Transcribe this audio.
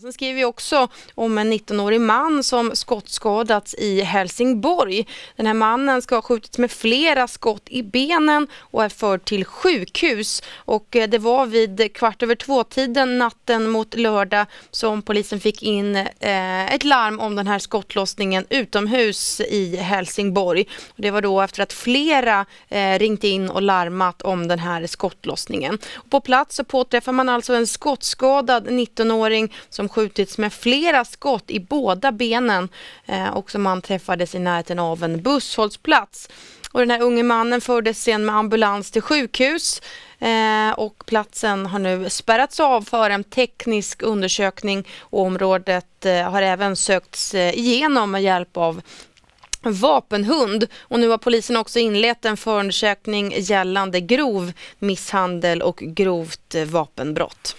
Sen skriver vi också om en 19-årig man som skottskadats i Helsingborg. Den här mannen ska ha skjutits med flera skott i benen och är förd till sjukhus. Och eh, det var vid kvart över två-tiden natten mot lördag som polisen fick in eh, ett larm om den här skottlossningen utomhus i Helsingborg. Det var då efter att flera eh, ringt in och larmat om den här skottlossningen. På plats så påträffar man alltså en skottskadad 19-åring som skjutits med flera skott i båda benen eh, och som anträffades i närheten av en busshållplats. Och den här unge mannen fördes sen med ambulans till sjukhus eh, och platsen har nu spärrats av för en teknisk undersökning och området eh, har även sökts igenom med hjälp av vapenhund och nu har polisen också inlett en förundersökning gällande grov misshandel och grovt vapenbrott.